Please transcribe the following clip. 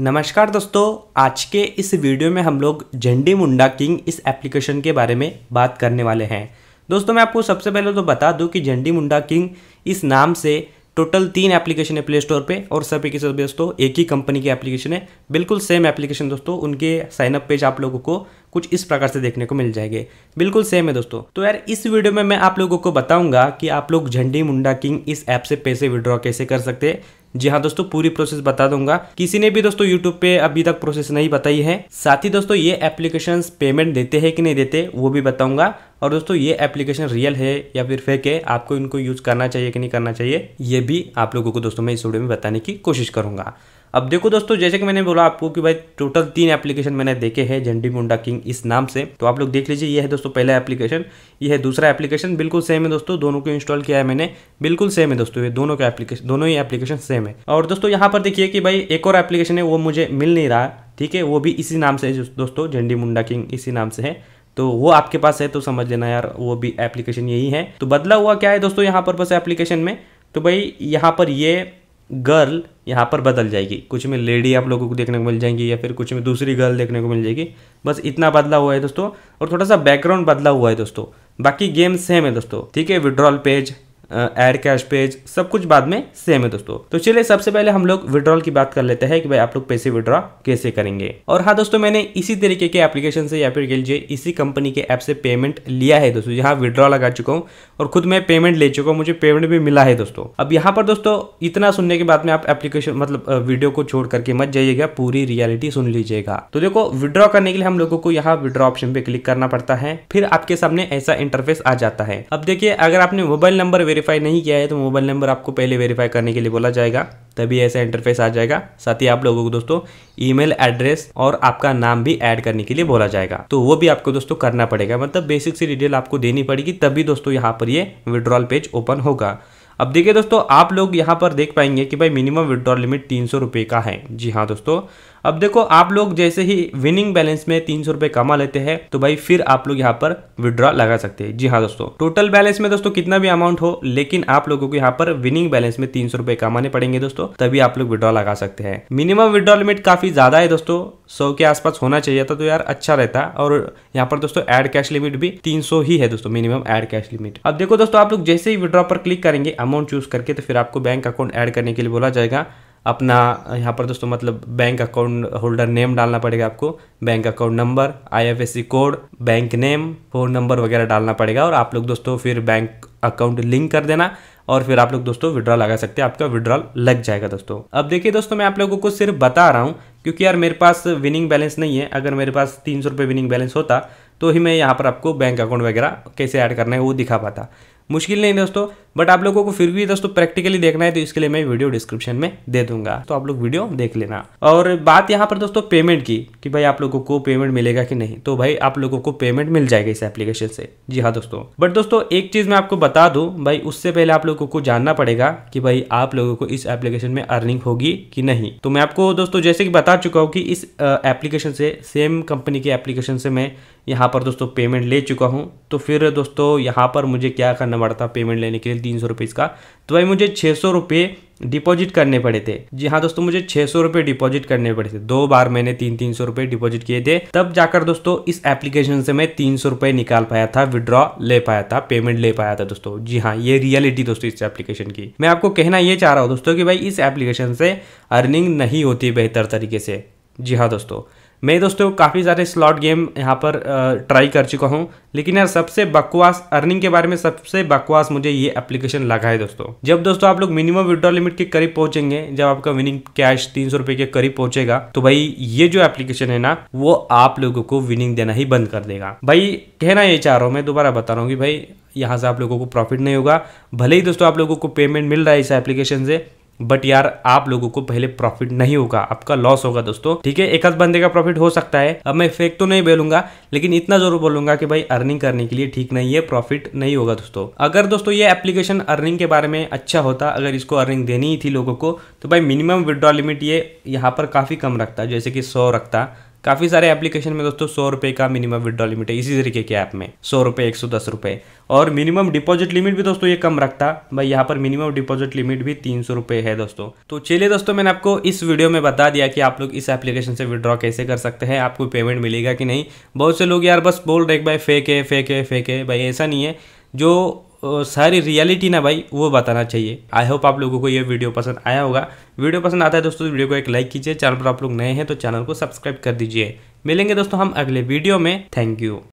नमस्कार दोस्तों आज के इस वीडियो में हम लोग झंडी मुंडा किंग इस एप्लीकेशन के बारे में बात करने वाले हैं दोस्तों मैं आपको सबसे पहले तो बता दूं कि झंडी मुंडा किंग इस नाम से टोटल तीन एप्लीकेशन है प्ले स्टोर पर और सभी के सब दोस्तों एक ही कंपनी की एप्लीकेशन है बिल्कुल सेम एप्लीकेशन दोस्तों उनके साइनअप पेज आप लोगों को कुछ इस प्रकार से देखने को मिल जाएंगे बिल्कुल सेम है दोस्तों तो यार इस वीडियो में मैं आप लोगों को बताऊंगा कि आप लोग झंडी मुंडा किंग इस ऐप से पैसे विड्रॉ कैसे कर सकते हैं जी हाँ दोस्तों पूरी प्रोसेस बता दूंगा किसी ने भी दोस्तों यूट्यूब पे अभी तक प्रोसेस नहीं बताई है साथ ही दोस्तों ये एप्लीकेशन पेमेंट देते हैं कि नहीं देते वो भी बताऊंगा और दोस्तों ये एप्लीकेशन रियल है या फिर फेक है आपको इनको यूज़ करना चाहिए कि नहीं करना चाहिए ये भी आप लोगों को दोस्तों मैं इस वीडियो में बताने की कोशिश करूंगा अब देखो दोस्तों जैसे कि मैंने बोला आपको कि भाई टोटल तीन एप्लीकेशन मैंने देखे हैं झंडी मुंडा किंग इस नाम से तो आप लोग देख लीजिए ये है दोस्तों पहला एप्लीकेशन ये है दूसरा एप्लीकेशन बिल्कुल सेम है दोस्तों दोनों को इंस्टॉल किया है मैंने बिल्कुल सेम है दोस्तों ये दोनों का एप्लीकेशन दोनों ही एप्लीकेशन सेम है और दोस्तों यहाँ पर देखिए कि भाई एक और एप्लीकेशन है वो मुझे मिल नहीं रहा ठीक है वो भी इसी नाम से है दोस्तों झंडी मुंडा किंग इसी नाम से है तो वो आपके पास है तो समझ लेना यार वो भी एप्लीकेशन यही है तो बदला हुआ क्या है दोस्तों यहाँ पर बस एप्लीकेशन में तो भाई यहाँ पर ये गर्ल यहाँ पर बदल जाएगी कुछ में लेडी आप लोगों को देखने को मिल जाएंगी या फिर कुछ में दूसरी गर्ल देखने को मिल जाएगी बस इतना बदला हुआ है दोस्तों और थोड़ा सा बैकग्राउंड बदला हुआ है दोस्तों बाकी गेम सेम है दोस्तों ठीक है withdrawal page add cash page सब कुछ बाद में सेम है दोस्तों तो चलिए सबसे पहले हम लोग विड्रॉल की बात कर लेते हैं कि भाई आप लोग पैसे विड्रॉ कैसे करेंगे और हाँ दोस्तों मैंने इसी तरीके के एप्लीकेशन से या फिर कह लीजिए इसी कंपनी के ऐप से पेमेंट लिया है दोस्तों यहाँ विड्रॉ लगा चुका हूँ और खुद मैं पेमेंट ले चुका हूँ मुझे पेमेंट भी मिला है दोस्तों अब यहाँ पर दोस्तों इतना सुनने के बाद में आप एप्लीकेशन मतलब वीडियो को छोड़ करके मत जाइएगा पूरी रियलिटी सुन लीजिएगा तो देखो विड्रॉ करने के लिए हम लोगों को यहाँ विड्रॉ ऑप्शन पे क्लिक करना पड़ता है फिर आपके सामने ऐसा इंटरफेस आ जाता है अब देखिए अगर आपने मोबाइल नंबर वेरीफाई वेरीफाई नहीं किया है तो मोबाइल नंबर आपको पहले वेरीफाई करने के लिए बोला जाएगा तभी ऐसा इंटरफेस आ जाएगा साथ ही आप लोगों को दोस्तों ईमेल एड्रेस और आपका नाम भी ऐड करने के लिए बोला जाएगा तो वो भी आपको दोस्तों करना पड़ेगा मतलब बेसिक सी डिटेल आपको देनी पड़ेगी तभी दोस्तों यहाँ पर ये विड्रॉल पेज ओपन होगा अब देखिए दोस्तों आप लोग यहाँ पर देख पाएंगे कि भाई मिनिमम विड्रॉल लिमिट तीन सौ का है जी हाँ दोस्तों अब देखो आप लोग जैसे ही विनिंग बैलेंस में तीन सौ रुपए कमा लेते हैं तो भाई फिर आप लोग यहाँ पर विड्रॉ लगा सकते हैं जी हाँ दोस्तों टोटल बैलेंस में दोस्तों कितना भी अमाउंट हो लेकिन आप लोगों को यहाँ पर विनिंग बैलेंस में तीन सौ रुपए कमाने पड़ेंगे दोस्तों तभी आप लोग विड्रॉ लगा सकते हैं मिनिमम विड्रॉ लिमिट काफी ज्यादा है दोस्तों सौ के आसपास होना चाहिए था तो यार अच्छा रहता और यहाँ पर दोस्तों एड कैश लिमिट भी सौ ही है दोस्तों मिनिमम एड कैश लिमिट अब देखो दोस्तों आप लोग जैसे ही विड्रॉ पर क्लिक करेंगे अमाउंट चूज करके तो फिर आपको बैंक अकाउंट एड करने के लिए बोला जाएगा अपना यहाँ पर दोस्तों मतलब बैंक अकाउंट होल्डर नेम डालना पड़ेगा आपको bank account number IFSC code bank name phone number वगैरह डालना पड़ेगा और आप लोग दोस्तों फिर बैंक अकाउंट लिंक कर देना और फिर आप लोग दोस्तों विड्रॉ लगा सकते हैं आपका विड्रॉल लग जाएगा दोस्तों अब देखिए दोस्तों मैं आप लोगों को सिर्फ बता रहा हूँ क्योंकि यार मेरे पास विनिंग बैलेंस नहीं है अगर मेरे पास तीन सौ रुपये विनिंग बैलेंस होता तो ही मैं यहाँ पर आपको बैंक अकाउंट वगैरह कैसे ऐड करना है वो दिखा पाता मुश्किल नहीं दोस्तों बट आप लोगों को फिर भी दोस्तों प्रैक्टिकली देखना है तो इसके लिए मैं वीडियो डिस्क्रिप्शन में दे दूंगा तो आप लोग वीडियो देख लेना और बात यहाँ पर दोस्तों पेमेंट की कि भाई आप लोगों को पेमेंट मिलेगा कि नहीं तो भाई आप लोगों को पेमेंट मिल जाएगा इस एप्लीकेशन से जी हाँ दोस्तों बट दोस्तों एक चीज मैं आपको बता दू भाई उससे पहले आप लोगों को जानना पड़ेगा कि भाई आप लोगों को इस एप्लीकेशन में अर्निंग होगी कि नहीं तो मैं आपको दोस्तों जैसे कि बता चुका हूँ कि इस एप्लीकेशन से सेम कंपनी के एप्लीकेशन से मैं यहाँ पर दोस्तों पेमेंट ले चुका हूँ तो फिर दोस्तों यहाँ पर मुझे क्या करना पड़ता पेमेंट लेने के लिए तीन सौ रुपये इसका तो भाई मुझे छः सौ रुपये डिपॉजिट करने पड़े थे जी हाँ दोस्तों मुझे छः सौ रुपये डिपॉजिट करने पड़े थे दो बार मैंने तीन तीन सौ रुपये डिपॉजिट किए थे तब जाकर दोस्तों इस एप्लीकेशन से मैं तीन सौ रुपये निकाल पाया था विड्रॉ ले पाया था पेमेंट ले पाया था दोस्तों जी हाँ ये रियलिटी दोस्तों इस एप्लीकेशन की मैं आपको कहना ये चाह रहा हूँ दोस्तों कि भाई इस एप्लीकेशन से अर्निंग नहीं होती बेहतर तरीके से जी हाँ दोस्तों मैं दोस्तों काफ़ी सारे स्लॉट गेम यहाँ पर ट्राई कर चुका हूँ लेकिन यार सबसे बकवास अर्निंग के बारे में सबसे बकवास मुझे ये एप्लीकेशन लगा है दोस्तों जब दोस्तों आप लोग मिनिमम विड्रॉल लिमिट के करीब पहुंचेंगे जब आपका विनिंग कैश तीन सौ रुपए के करीब पहुंचेगा तो भाई ये जो एप्लीकेशन है ना वो आप लोगों को विनिंग देना ही बंद कर देगा भाई कहना ये चाह रहा हूँ मैं दोबारा बता रहा हूँ कि भाई यहाँ से आप लोगों को प्रॉफिट नहीं होगा भले ही दोस्तों आप लोगों को पेमेंट मिल रहा है इस एप्लीकेशन से बट यार आप लोगों को पहले प्रॉफिट नहीं होगा आपका लॉस होगा दोस्तों ठीक है एक आध बंदे का प्रॉफिट हो सकता है अब मैं फेक तो नहीं बोलूंगा लेकिन इतना जरूर बोलूंगा कि भाई अर्निंग करने के लिए ठीक नहीं है प्रॉफिट नहीं होगा दोस्तों अगर दोस्तों ये एप्लीकेशन अर्निंग के बारे में अच्छा होता अगर इसको अर्निंग देनी ही थी लोगों को तो भाई मिनिमम विड्रॉ लिमिट ये यहाँ पर काफ़ी कम रखता जैसे कि सौ रखता काफ़ी सारे एप्लीकेशन में दोस्तों सौ रुपये का मिनिमम विदड्रॉ लिमिट है इसी तरीके के ऐप में सौ रुपये एक सौ दस रुपए और मिनिमम डिपॉजिट लिमिट भी दोस्तों ये कम रखता भाई यहाँ पर मिनिमम डिपॉजिट लिमिट भी तीन सौ रुपये है दोस्तों तो चलिए दोस्तों मैंने आपको इस वीडियो में बता दिया कि आप लोग इस एप्लीकेशन से विड्रॉ कैसे कर सकते हैं आपको पेमेंट मिलेगा कि नहीं बहुत से लोग यार बस बोल रहे भाई फेक है फेक है फेक है भाई ऐसा नहीं है जो सारी रियलिटी ना भाई वो बताना चाहिए आई होप आप लोगों को ये वीडियो पसंद आया होगा वीडियो पसंद आता है दोस्तों वीडियो को एक लाइक कीजिए चैनल पर आप लोग नए हैं तो चैनल को सब्सक्राइब कर दीजिए मिलेंगे दोस्तों हम अगले वीडियो में थैंक यू